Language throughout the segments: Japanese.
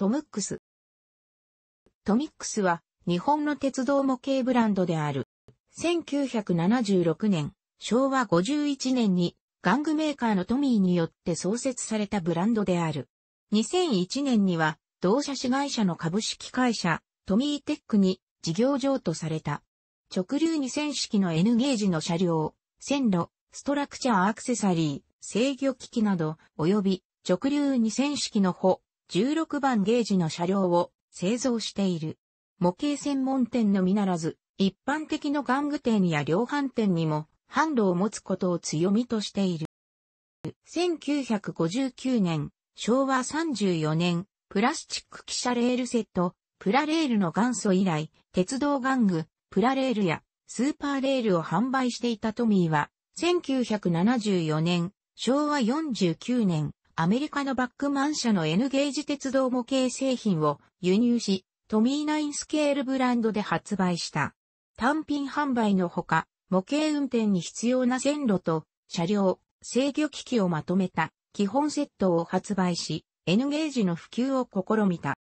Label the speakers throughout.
Speaker 1: トムックス。トミックスは日本の鉄道模型ブランドである。1976年、昭和51年に玩具メーカーのトミーによって創設されたブランドである。2001年には同社子会社の株式会社トミーテックに事業譲渡された。直流2000式の N ゲージの車両、線路、ストラクチャーアクセサリー、制御機器など、及び直流2000式の歩、16番ゲージの車両を製造している。模型専門店のみならず、一般的の玩具店や量販店にも販路を持つことを強みとしている。1959年、昭和34年、プラスチック汽車レールセット、プラレールの元祖以来、鉄道玩具、プラレールやスーパーレールを販売していたトミーは、1974年、昭和49年、アメリカのバックマン社の N ゲージ鉄道模型製品を輸入し、トミーナインスケールブランドで発売した。単品販売のほか、模型運転に必要な線路と車両、制御機器をまとめた基本セットを発売し、N ゲージの普及を試みた。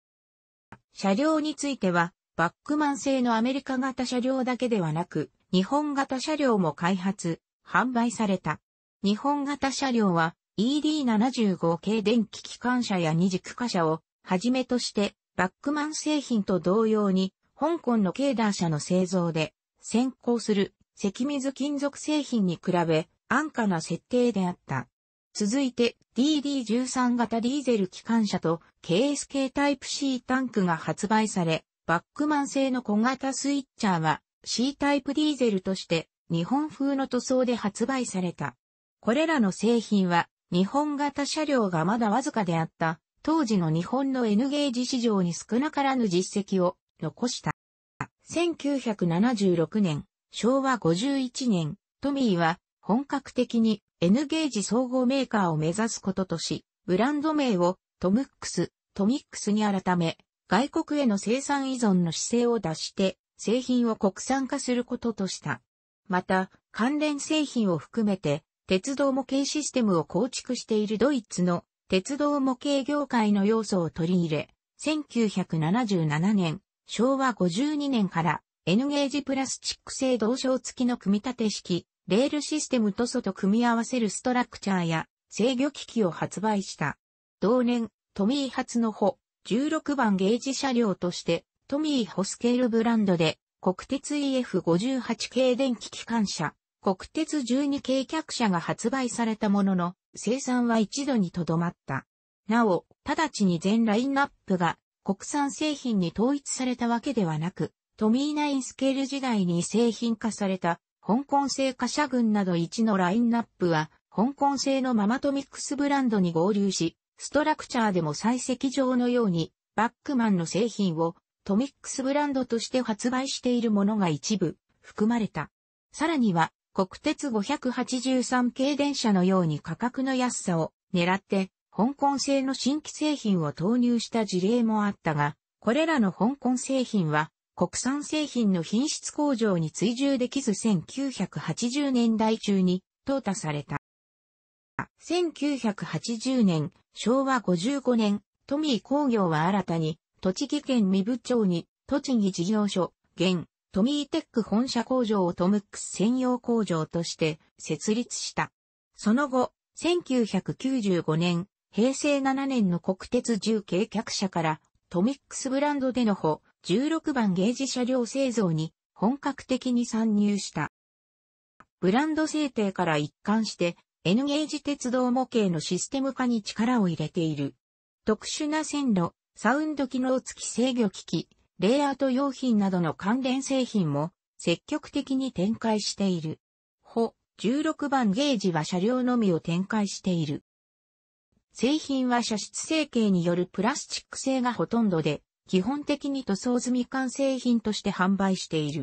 Speaker 1: 車両については、バックマン製のアメリカ型車両だけではなく、日本型車両も開発、販売された。日本型車両は、ED75 系電気機関車や二軸貨車をはじめとしてバックマン製品と同様に香港のケーダー車の製造で先行する赤水金属製品に比べ安価な設定であった。続いて DD13 型ディーゼル機関車と KSK タイプ C タンクが発売され、バックマン製の小型スイッチャーは C タイプディーゼルとして日本風の塗装で発売された。これらの製品は日本型車両がまだわずかであった、当時の日本の N ゲージ市場に少なからぬ実績を残した。1976年、昭和51年、トミーは本格的に N ゲージ総合メーカーを目指すこととし、ブランド名をトムックス、トミックスに改め、外国への生産依存の姿勢を出して、製品を国産化することとした。また、関連製品を含めて、鉄道模型システムを構築しているドイツの鉄道模型業界の要素を取り入れ、1977年、昭和52年から N ゲージプラスチック製同床付きの組み立て式、レールシステム塗素と組み合わせるストラクチャーや制御機器を発売した。同年、トミー発の歩、16番ゲージ車両として、トミーホスケールブランドで、国鉄 EF58 系電気機関車、国鉄12系客車が発売されたものの、生産は一度にとどまった。なお、直ちに全ラインナップが国産製品に統一されたわけではなく、トミーナインスケール時代に製品化された香港製貨車群など1のラインナップは、香港製のママトミックスブランドに合流し、ストラクチャーでも採石場のように、バックマンの製品をトミックスブランドとして発売しているものが一部含まれた。さらには、国鉄583系電車のように価格の安さを狙って香港製の新規製品を投入した事例もあったが、これらの香港製品は国産製品の品質向上に追従できず1980年代中に淘汰された。1980年、昭和55年、トミー工業は新たに栃木県三部町に栃木事業所、現トミーテック本社工場をトムックス専用工場として設立した。その後、1995年、平成7年の国鉄10客車からトミックスブランドでの歩16番ゲージ車両製造に本格的に参入した。ブランド制定から一貫して N ゲージ鉄道模型のシステム化に力を入れている。特殊な線路、サウンド機能付き制御機器、レイアウト用品などの関連製品も積極的に展開している。ほ、16番ゲージは車両のみを展開している。製品は射出成形によるプラスチック製がほとんどで、基本的に塗装済み完成品として販売している。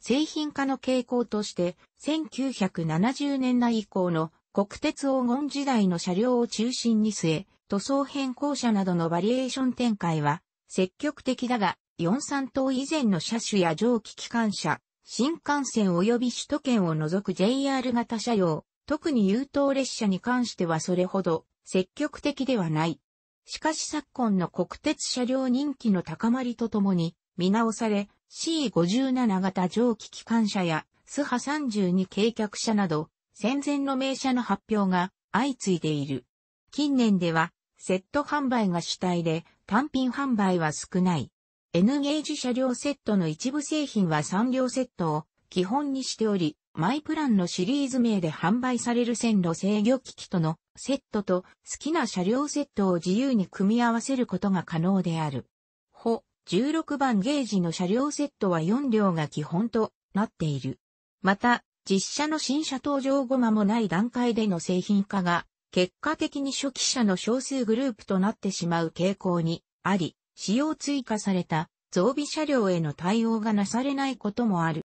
Speaker 1: 製品化の傾向として、1970年代以降の国鉄黄金時代の車両を中心に据え、塗装変更車などのバリエーション展開は積極的だが、43等以前の車種や蒸気機関車、新幹線及び首都圏を除く JR 型車両、特に優等列車に関してはそれほど積極的ではない。しかし昨今の国鉄車両人気の高まりとともに、見直され、C57 型蒸気機関車や、スハ32計客車など、戦前の名車の発表が相次いでいる。近年では、セット販売が主体で、単品販売は少ない。N ゲージ車両セットの一部製品は3両セットを基本にしており、マイプランのシリーズ名で販売される線路制御機器とのセットと好きな車両セットを自由に組み合わせることが可能である。ほ、16番ゲージの車両セットは4両が基本となっている。また、実車の新車登場後間もない段階での製品化が、結果的に初期車の少数グループとなってしまう傾向にあり、使用追加された増備車両への対応がなされないこともある。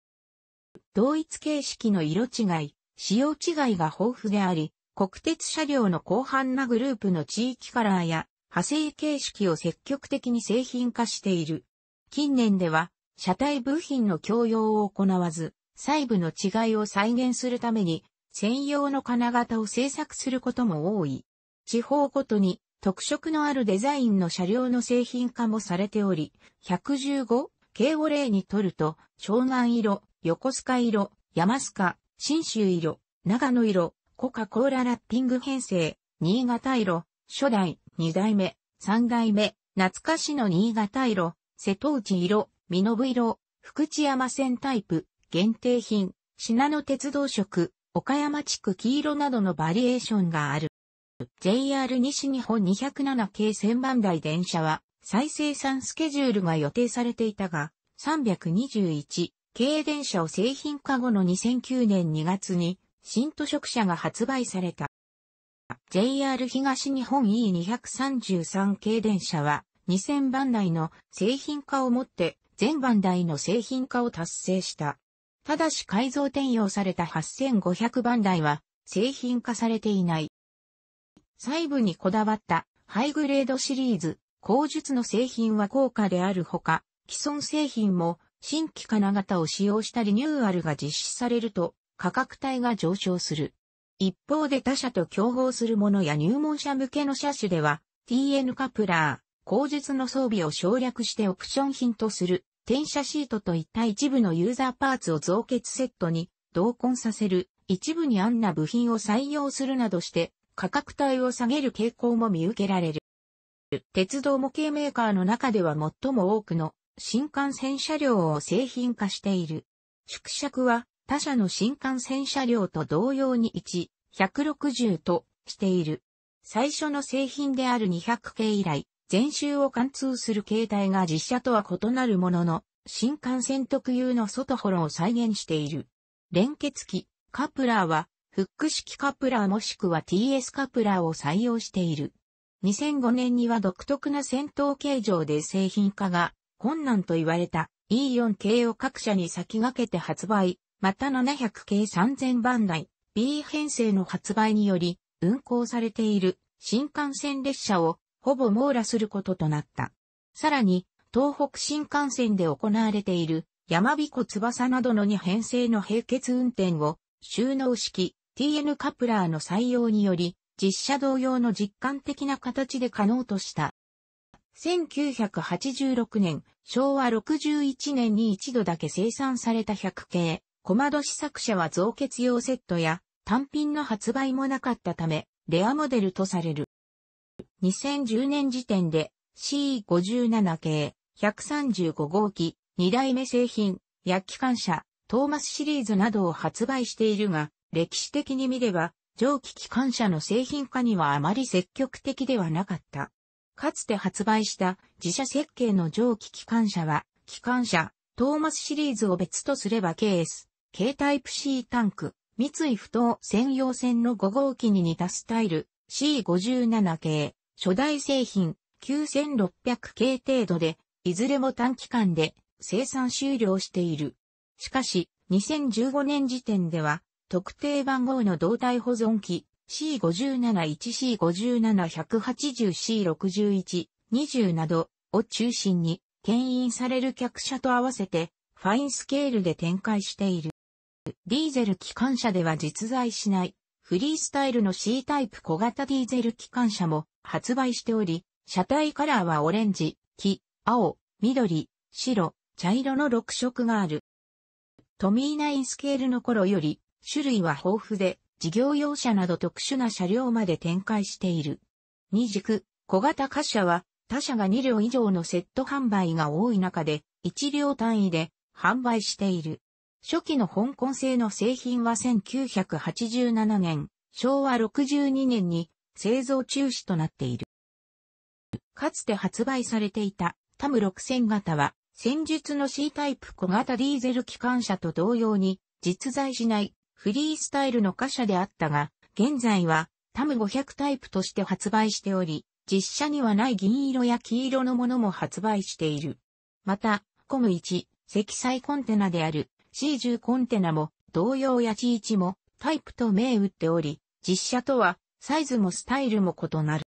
Speaker 1: 同一形式の色違い、使用違いが豊富であり、国鉄車両の広範なグループの地域カラーや派生形式を積極的に製品化している。近年では、車体部品の共用を行わず、細部の違いを再現するために、専用の金型を製作することも多い。地方ごとに特色のあるデザインの車両の製品化もされており、115系を例にとると、湘南色、横須賀色、山須賀、新州色、長野色、コカ・コーララッピング編成、新潟色、初代、二代目、三代目、懐かしの新潟色、瀬戸内色、身延色、福知山線タイプ、限定品、信濃鉄道色、岡山地区黄色などのバリエーションがある。JR 西日本207系1000番台電車は再生産スケジュールが予定されていたが、321系電車を製品化後の2009年2月に新図色車が発売された。JR 東日本 E233 系電車は2000番台の製品化をもって全番台の製品化を達成した。ただし改造転用された8500番台は製品化されていない。細部にこだわったハイグレードシリーズ、工術の製品は高価であるほか、既存製品も新規金型を使用したリニューアルが実施されると価格帯が上昇する。一方で他社と競合するものや入門者向けの車種では TN カプラー、後述の装備を省略してオプション品とする転写シートといった一部のユーザーパーツを増結セットに同梱させる一部にアンな部品を採用するなどして価格帯を下げる傾向も見受けられる。鉄道模型メーカーの中では最も多くの新幹線車両を製品化している。縮尺は他社の新幹線車両と同様に1、160としている。最初の製品である200系以来、全周を貫通する形態が実車とは異なるものの、新幹線特有の外ホロを再現している。連結機、カプラーはフック式カプラーもしくは TS カプラーを採用している。2005年には独特な戦闘形状で製品化が困難と言われた E4 系を各社に先駆けて発売、また700系3000番台 B 編成の発売により運行されている新幹線列車をほぼ網羅することとなった。さらに東北新幹線で行われている山彦翼などの2編成の並結運転を収納式 TN カプラーの採用により、実写同様の実感的な形で可能とした。1986年、昭和61年に一度だけ生産された100系、小窓試作車は造血用セットや単品の発売もなかったため、レアモデルとされる。2010年時点で C57 系135号機2代目製品薬機関車トーマスシリーズなどを発売しているが、歴史的に見れば、蒸気機関車の製品化にはあまり積極的ではなかった。かつて発売した自社設計の蒸気機関車は、機関車、トーマスシリーズを別とすればケース、K タイプ C タンク、三井不動専用線の5号機に似たスタイル C57 系、初代製品9600系程度で、いずれも短期間で生産終了している。しかし、2015年時点では特定番号の動態保存機 C571C57180C6120 などを中心に牽引される客車と合わせてファインスケールで展開している。ディーゼル機関車では実在しないフリースタイルの C タイプ小型ディーゼル機関車も発売しており、車体カラーはオレンジ、黄、青、緑、白、茶色の6色がある。トミーナインスケールの頃より種類は豊富で、事業用車など特殊な車両まで展開している。二軸、小型貨車は、他社が2両以上のセット販売が多い中で、1両単位で販売している。初期の香港製の製品は1987年、昭和62年に製造中止となっている。かつて発売されていたタム6000型は、戦術の C タイプ小型ディーゼル機関車と同様に実在しないフリースタイルの貨車であったが、現在はタム500タイプとして発売しており、実車にはない銀色や黄色のものも発売している。また、コム1、積載コンテナである C10 コンテナも同様や G1 もタイプと銘打っており、実車とはサイズもスタイルも異なる。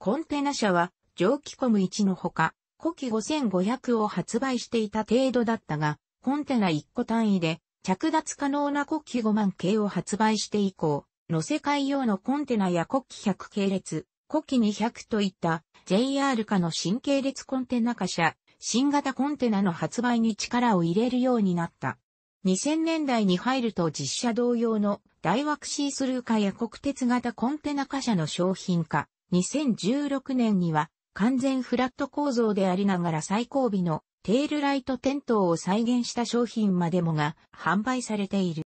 Speaker 1: コンテナ車は蒸気コム1のほか、古希5500を発売していた程度だったが、コンテナ1個単位で着脱可能な国旗5万系を発売して以降、の世界用のコンテナや国旗100系列、国旗200といった JR 化の新系列コンテナ化車、新型コンテナの発売に力を入れるようになった。2000年代に入ると実車同様の大枠シースルー化や国鉄型コンテナ貨車の商品化。2016年には完全フラット構造でありながら最後尾のテールライト点灯を再現した商品までもが販売されている。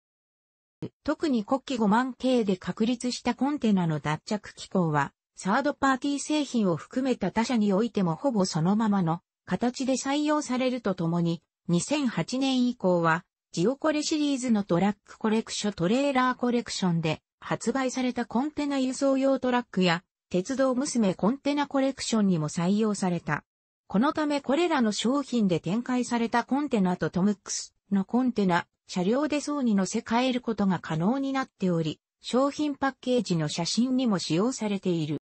Speaker 1: 特に国旗5万系で確立したコンテナの脱着機構は、サードパーティー製品を含めた他社においてもほぼそのままの形で採用されるとともに、2008年以降は、ジオコレシリーズのトラックコレクショントレーラーコレクションで発売されたコンテナ輸送用トラックや鉄道娘コンテナコレクションにも採用された。このためこれらの商品で展開されたコンテナとトムックスのコンテナ、車両で層に乗せ替えることが可能になっており、商品パッケージの写真にも使用されている。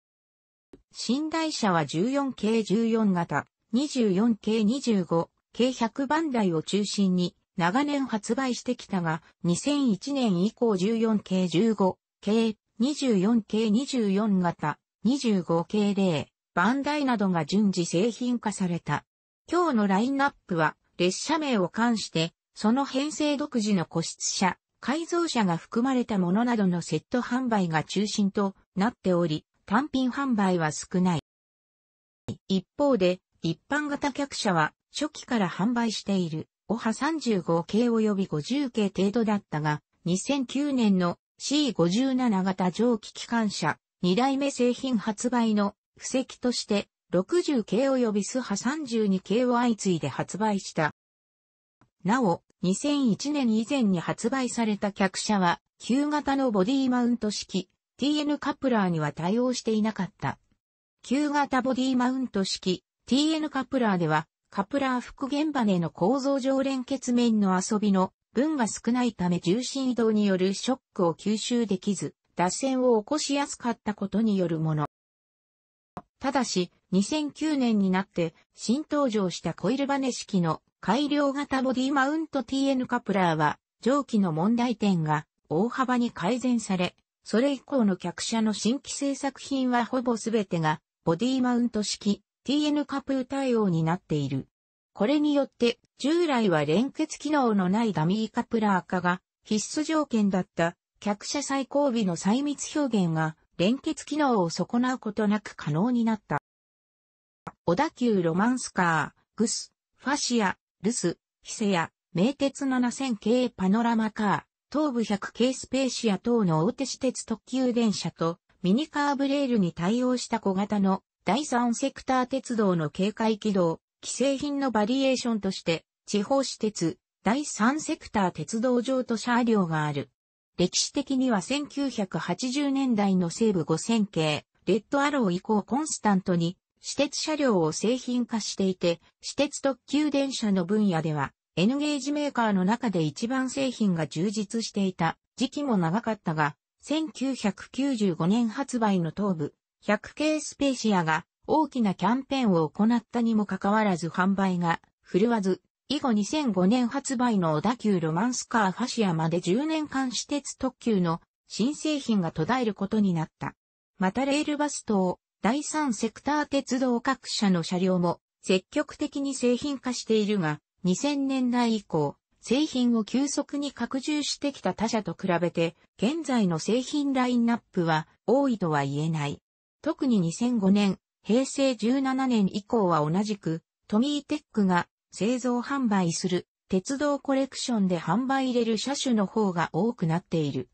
Speaker 1: 寝台車は 14K14 型、24K25、計100番台を中心に長年発売してきたが、2001年以降 14K15、K、24K24 型、25K0、バンダイなどが順次製品化された。今日のラインナップは、列車名を冠して、その編成独自の個室車、改造車が含まれたものなどのセット販売が中心となっており、単品販売は少ない。一方で、一般型客車は初期から販売している、オハ35系及び50系程度だったが、2009年の C57 型蒸気機関車、2代目製品発売の布石として、60系及びスハ32系を相次いで発売した。なお、2001年以前に発売された客車は、旧型のボディマウント式、TN カプラーには対応していなかった。旧型ボディマウント式、TN カプラーでは、カプラー復元バネの構造上連結面の遊びの分が少ないため重心移動によるショックを吸収できず、脱線を起こしやすかったことによるもの。ただし、2009年になって新登場したコイルバネ式の改良型ボディマウント TN カプラーは、蒸気の問題点が大幅に改善され、それ以降の客車の新規製作品はほぼ全てがボディマウント式 TN カプー対応になっている。これによって従来は連結機能のないダミーカプラー化が必須条件だった客車最後尾の細密表現が連結機能を損なうことなく可能になった。小田急ロマンスカー、グス、ファシア、ルス、ヒセや、名鉄7000系パノラマカー、東武100系スペーシア等の大手私鉄特急電車と、ミニカーブレールに対応した小型の第3セクター鉄道の警戒軌道、既製品のバリエーションとして、地方私鉄、第3セクター鉄道上と車両がある。歴史的には1980年代の西部5000系、レッドアロー以降コンスタントに私鉄車両を製品化していて、私鉄特急電車の分野では、N ゲージメーカーの中で一番製品が充実していた時期も長かったが、1995年発売の東部、100系スペーシアが大きなキャンペーンを行ったにもかかわらず販売が振るわず、以後2005年発売の小田急ロマンスカーファシアまで10年間私鉄特急の新製品が途絶えることになった。またレールバス等、第3セクター鉄道各社の車両も積極的に製品化しているが、2000年代以降、製品を急速に拡充してきた他社と比べて、現在の製品ラインナップは多いとは言えない。特に2005年、平成17年以降は同じく、トミーテックが製造販売する鉄道コレクションで販売入れる車種の方が多くなっている。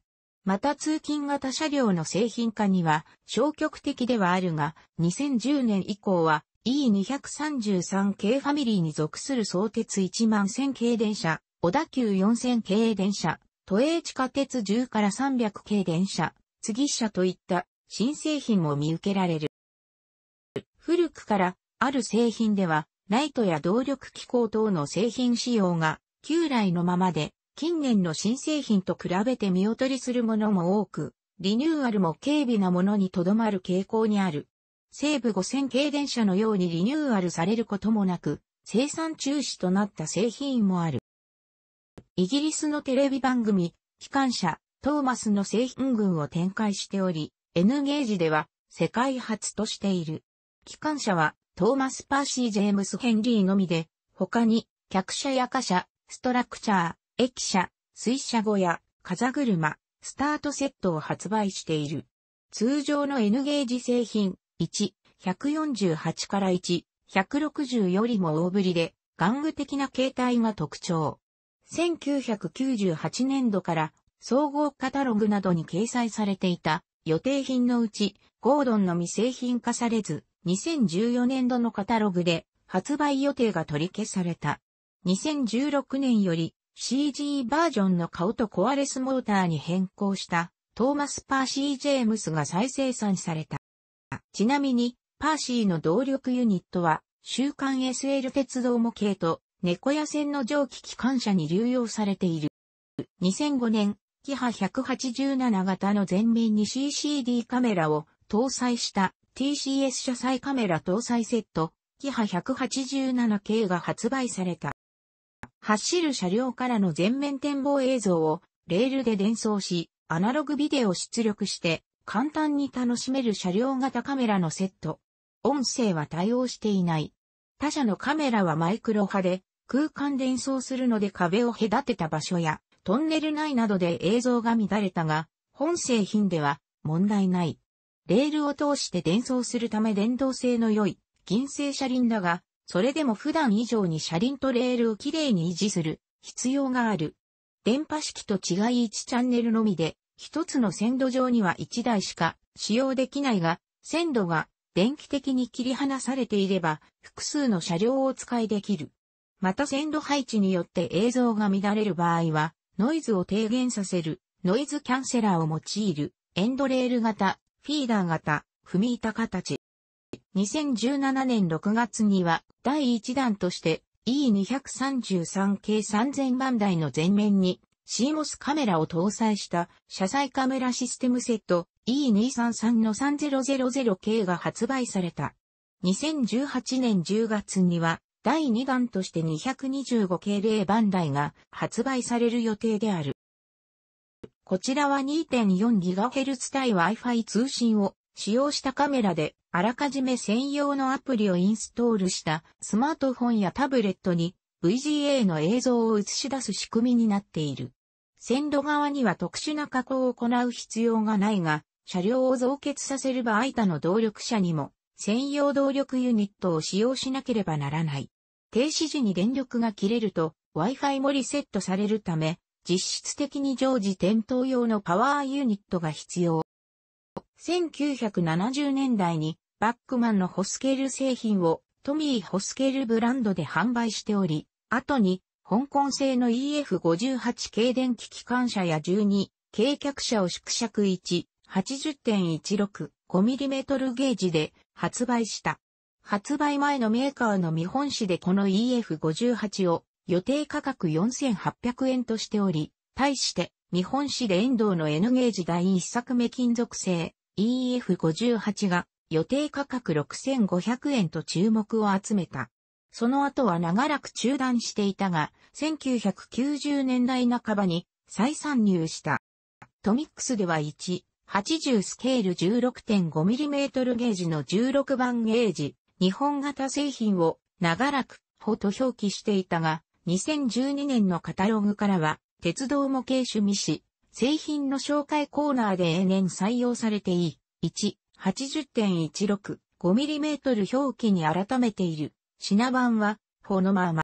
Speaker 1: また通勤型車両の製品化には消極的ではあるが、2010年以降は E233 系ファミリーに属する相鉄1万1000系電車、小田急4000系電車、都営地下鉄10から300系電車、次車といった新製品も見受けられる。古くからある製品ではライトや動力機構等の製品仕様が旧来のままで、近年の新製品と比べて見劣りするものも多く、リニューアルも軽微なものにとどまる傾向にある。西部5000系電車のようにリニューアルされることもなく、生産中止となった製品もある。イギリスのテレビ番組、機関車、トーマスの製品群を展開しており、N ゲージでは世界初としている。機関車はトーマス・パーシー・ジェームス・ヘンリーのみで、他に、客車や貨車、ストラクチャー、駅車、水車小屋、風車、スタートセットを発売している。通常の N ゲージ製品、1、148から1、160よりも大ぶりで、玩具的な形態が特徴。1998年度から総合カタログなどに掲載されていた予定品のうち、ゴードンのみ製品化されず、2014年度のカタログで発売予定が取り消された。2016年より CG バージョンの顔とコアレスモーターに変更したトーマス・パーシー・ジェームスが再生産された。ちなみに、パーシーの動力ユニットは、週刊 SL 鉄道模型と猫屋線の蒸気機関車に流用されている。2005年、キハ187型の前面に CCD カメラを搭載した TCS 車載カメラ搭載セット、キハ 187K が発売された。走る車両からの全面展望映像をレールで伝送し、アナログビデオ出力して簡単に楽しめる車両型カメラのセット。音声は対応していない。他社のカメラはマイクロ波で空間伝送するので壁を隔てた場所やトンネル内などで映像が乱れたが、本製品では問題ない。レールを通して伝送するため電動性の良い銀製車輪だが、それでも普段以上に車輪とレールをきれいに維持する必要がある。電波式と違い1チャンネルのみで、一つの線路上には1台しか使用できないが、線路が電気的に切り離されていれば、複数の車両を使いできる。また線路配置によって映像が乱れる場合は、ノイズを低減させる、ノイズキャンセラーを用いる、エンドレール型フィーダー型、踏み板形。2017年6月には第1弾として E233 k 3000番台の前面に CMOS カメラを搭載した車載カメラシステムセット E233 の3000系が発売された。2018年10月には第2弾として225系0番台が発売される予定である。こちらは 2.4GHz 対 Wi-Fi 通信を使用したカメラであらかじめ専用のアプリをインストールしたスマートフォンやタブレットに VGA の映像を映し出す仕組みになっている。線路側には特殊な加工を行う必要がないが、車両を増結させる場合他の動力車にも専用動力ユニットを使用しなければならない。停止時に電力が切れると Wi-Fi もリセットされるため、実質的に常時点灯用のパワーユニットが必要。1970年代にバックマンのホスケル製品をトミー・ホスケルブランドで販売しており、後に香港製の EF58 軽電気機関車や12軽客車を縮尺1 80.16mm 5ゲージで発売した。発売前のメーカーの見本市でこの EF58 を予定価格4800円としており、対して、日本史で遠藤の N ゲージ第1作目金属製 EF58 が予定価格6500円と注目を集めた。その後は長らく中断していたが、1990年代半ばに再参入した。トミックスでは1、80スケール 16.5mm ゲージの16番ゲージ、日本型製品を長らく、ほと表記していたが、2012年のカタログからは、鉄道模型趣味誌、製品の紹介コーナーで永年採用されていい。1、80.16、5mm 表記に改めている。品番は、このまま。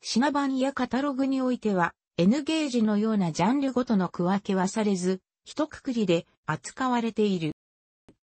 Speaker 1: 品番やカタログにおいては、N ゲージのようなジャンルごとの区分けはされず、一括りで扱われている。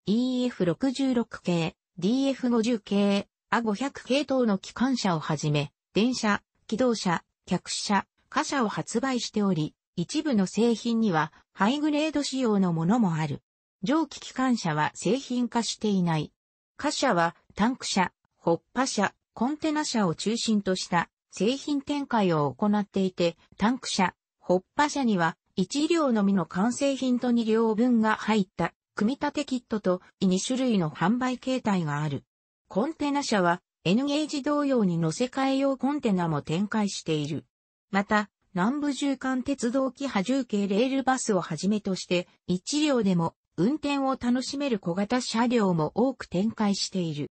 Speaker 1: EF66 系、DF50 系、A500 系等の機関車をはじめ、電車、機動車、客車、貨車を発売しており、一部の製品にはハイグレード仕様のものもある。蒸気機関車は製品化していない。貨車はタンク車、ホッパ車、コンテナ車を中心とした製品展開を行っていて、タンク車、ホッパ車には1両のみの完成品と2両分が入った組み立てキットと2種類の販売形態がある。コンテナ車は N ゲージ同様に乗せ替え用コンテナも展開している。また、南部縦貫鉄道機波重系レールバスをはじめとして、1両でも運転を楽しめる小型車両も多く展開している。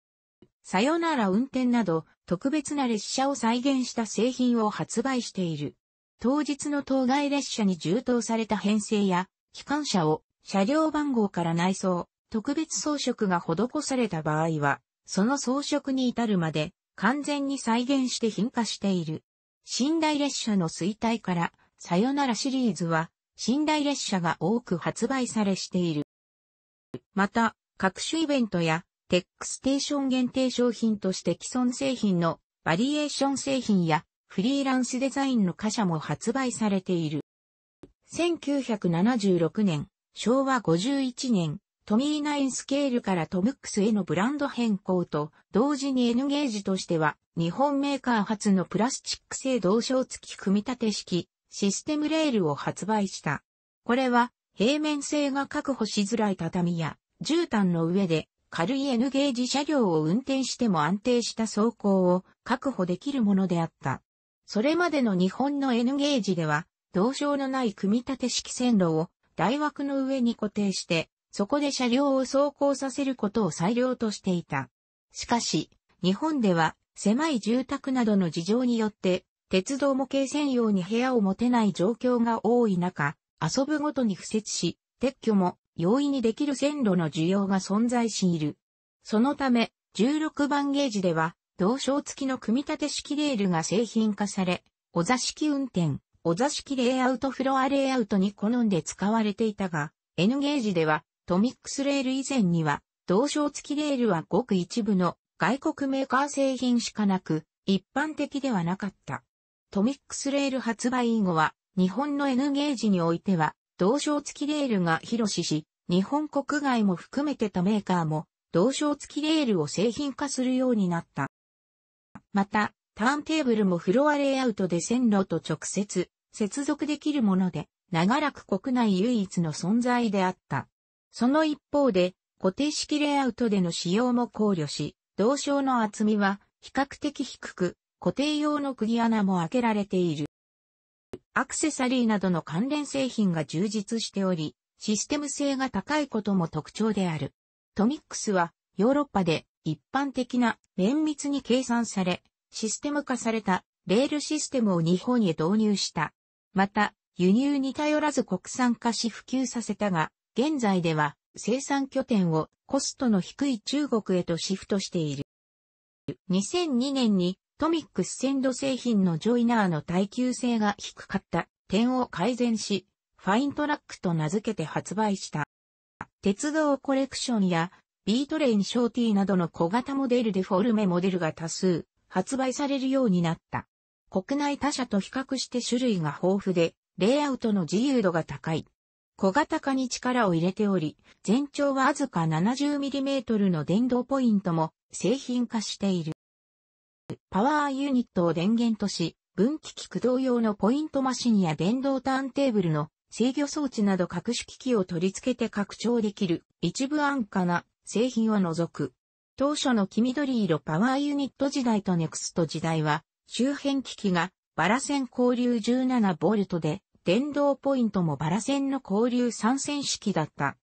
Speaker 1: さよなら運転など、特別な列車を再現した製品を発売している。当日の当該列車に充当された編成や、機関車を車両番号から内装、特別装飾が施された場合は、その装飾に至るまで完全に再現して品化している。寝台列車の衰退から、さよならシリーズは、寝台列車が多く発売されしている。また、各種イベントや、テックステーション限定商品として既存製品のバリエーション製品やフリーランスデザインの貨車も発売されている。1976年、昭和51年、トミーナインスケールからトムックスへのブランド変更と、同時に N ゲージとしては、日本メーカー初のプラスチック製同床付き組み立て式、システムレールを発売した。これは、平面性が確保しづらい畳や、絨毯の上で、軽い N ゲージ車両を運転しても安定した走行を確保できるものであった。それまでの日本の N ゲージでは、同床のない組み立て式線路を台枠の上に固定してそこで車両を走行させることを裁量としていた。しかし、日本では狭い住宅などの事情によって、鉄道模型専用に部屋を持てない状況が多い中、遊ぶごとに付設し、撤去も容易にできる線路の需要が存在している。そのため、16番ゲージでは、同床付きの組み立て式レールが製品化され、お座敷運転、お座敷レイアウトフロアレイアウトに好んで使われていたが、N ゲージではトミックスレール以前には、同床付きレールはごく一部の外国メーカー製品しかなく、一般的ではなかった。トミックスレール発売以後は、日本の N ゲージにおいては、同床付きレールが広しし、日本国外も含めてたメーカーも、同床付きレールを製品化するようになった。また、ターンテーブルもフロアレイアウトで線路と直接接続できるもので、長らく国内唯一の存在であった。その一方で、固定式レイアウトでの使用も考慮し、同床の厚みは比較的低く、固定用の釘穴も開けられている。アクセサリーなどの関連製品が充実しており、システム性が高いことも特徴である。トミックスはヨーロッパで一般的な綿密に計算され、システム化されたレールシステムを日本へ導入した。また、輸入に頼らず国産化し普及させたが、現在では生産拠点をコストの低い中国へとシフトしている。2002年にトミックスセンド製品のジョイナーの耐久性が低かった点を改善し、ファイントラックと名付けて発売した。鉄道コレクションやビートレインショーティーなどの小型モデルでフォルメモデルが多数発売されるようになった。国内他社と比較して種類が豊富で、レイアウトの自由度が高い。小型化に力を入れており、全長はわずか 70mm の電動ポイントも製品化している。パワーユニットを電源とし、分岐器駆動用のポイントマシンや電動ターンテーブルの制御装置など各種機器を取り付けて拡張できる一部安価な製品を除く。当初の黄緑色パワーユニット時代とネクスト時代は周辺機器がバラ線交流 17V で電動ポイントもバラ線の交流参戦式だった。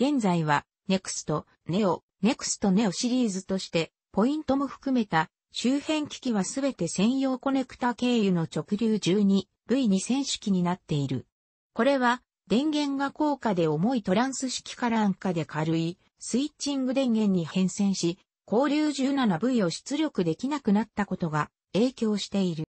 Speaker 1: 現在は、ネクスト、ネオ、ネクストネオシリーズとして、ポイントも含めた周辺機器はすべて専用コネクタ経由の直流 12V2000 式になっている。これは、電源が高価で重いトランス式から安価で軽いスイッチング電源に変遷し、交流 17V を出力できなくなったことが影響している。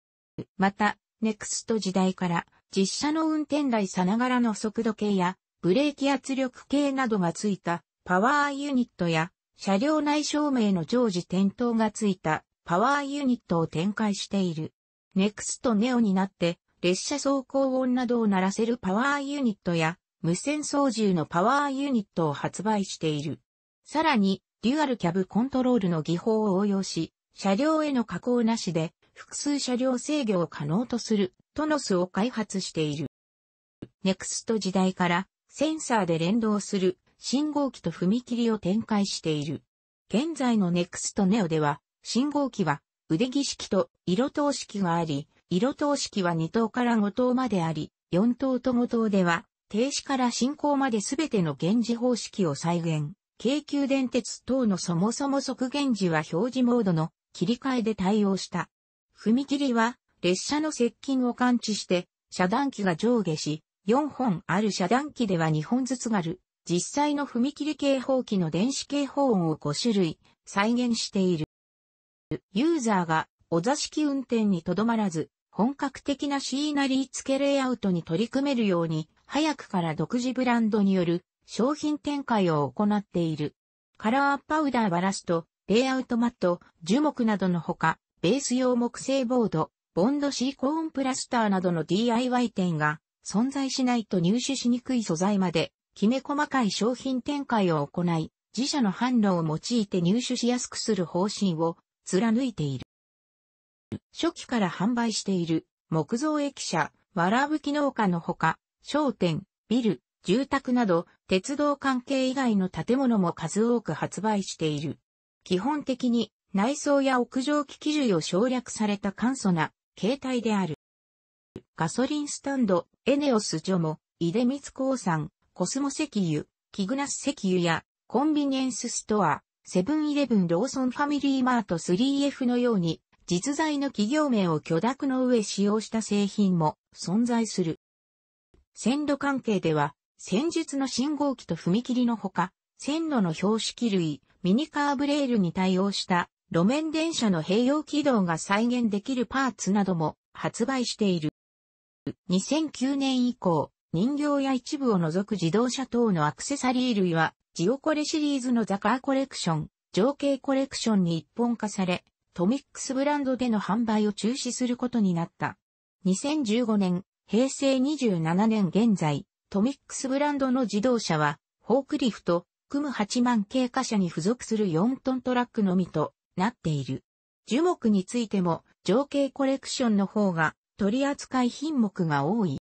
Speaker 1: また、ネクスト時代から実車の運転台さながらの速度計やブレーキ圧力計などがついたパワーユニットや車両内照明の常時点灯がついたパワーユニットを展開している。ネクストネオになって列車走行音などを鳴らせるパワーユニットや無線操縦のパワーユニットを発売している。さらに、デュアルキャブコントロールの技法を応用し、車両への加工なしで複数車両制御を可能とするトノスを開発している。ネクスト時代からセンサーで連動する信号機と踏切を展開している。現在のネクストネオでは信号機は腕儀式と色灯式があり、色灯式は2等から5等まであり、4等と5等では停止から進行まで全ての現時方式を再現。京急電鉄等のそもそも即現時は表示モードの切り替えで対応した。踏切は列車の接近を感知して遮断機が上下し、4本ある遮断機では2本ずつがある。実際の踏切警報機の電子警報音を5種類再現している。ユーザーがお座敷運転にとどまらず、本格的なシーナリー付けレイアウトに取り組めるように、早くから独自ブランドによる商品展開を行っている。カラーパウダーバラスト、レイアウトマット、樹木などのほか、ベース用木製ボード、ボンドシーコーンプラスターなどの DIY 店が存在しないと入手しにくい素材まで、きめ細かい商品展開を行い、自社の販路を用いて入手しやすくする方針を貫いている。初期から販売している木造駅舎、わらぶき農家のほか、商店、ビル、住宅など、鉄道関係以外の建物も数多く発売している。基本的に内装や屋上機器類を省略された簡素な形態である。ガソリンスタンド、エネオスジョモ、イデミツ鉱産、コスモ石油、キグナス石油や、コンビニエンスストア、セブンイレブンローソンファミリーマート 3F のように、実在の企業名を許諾の上使用した製品も存在する。線路関係では、戦術の信号機と踏切のほか、線路の標識類、ミニカーブレールに対応した路面電車の併用軌道が再現できるパーツなども発売している。2009年以降、人形や一部を除く自動車等のアクセサリー類は、ジオコレシリーズのザカーコレクション、情景コレクションに一本化され、トミックスブランドでの販売を中止することになった。2015年、平成27年現在、トミックスブランドの自動車は、フォークリフト、クム8万軽貨車に付属する4トントラックのみと、なっている。樹木についても情景コレクションの方が取り扱い品目が多い。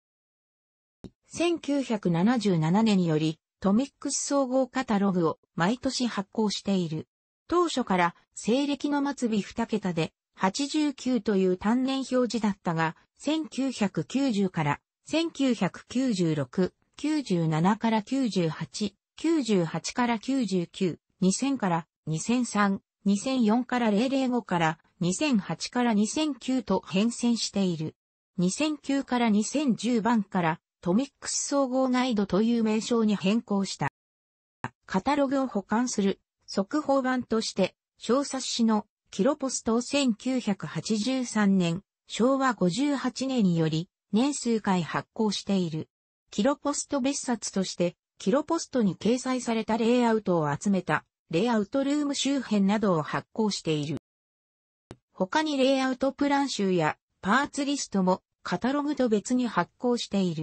Speaker 1: 1977年によりトミックス総合カタログを毎年発行している。当初から西暦の末尾2桁で89という単年表示だったが、1990から1996、97から98、98から99、2000から2003、2004から005から2008から2009と変遷している。2009から2010番からトミックス総合ガイドという名称に変更した。カタログを保管する速報版として小冊子のキロポストを1983年、昭和58年により年数回発行している。キロポスト別冊としてキロポストに掲載されたレイアウトを集めたレイアウトルーム周辺などを発行している。他にレイアウトプラン集やパーツリストもカタログと別に発行している。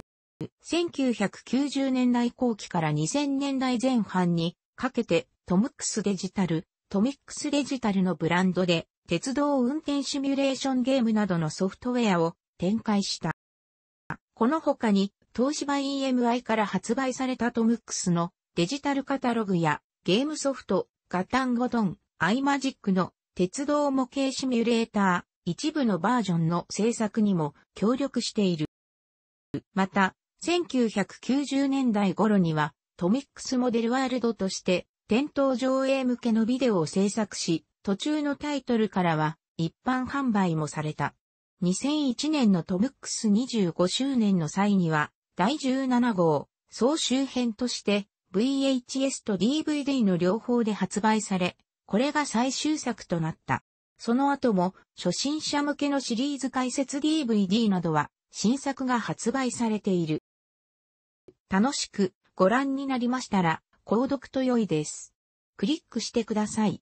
Speaker 1: 1990年代後期から2000年代前半にかけてトムックスデジタル、トミックスデジタルのブランドで鉄道運転シミュレーションゲームなどのソフトウェアを展開した。この他に東芝 EMI から発売されたトムックスのデジタルカタログやゲームソフト、ガタンゴトン、アイマジックの鉄道模型シミュレーター、一部のバージョンの制作にも協力している。また、1990年代頃には、トミックスモデルワールドとして、店頭上映向けのビデオを制作し、途中のタイトルからは、一般販売もされた。2001年のトミックス25周年の際には、第17号、総集編として、VHS と DVD の両方で発売され、これが最終作となった。その後も、初心者向けのシリーズ解説 DVD などは、新作が発売されている。楽しくご覧になりましたら、購読と良いです。クリックしてください。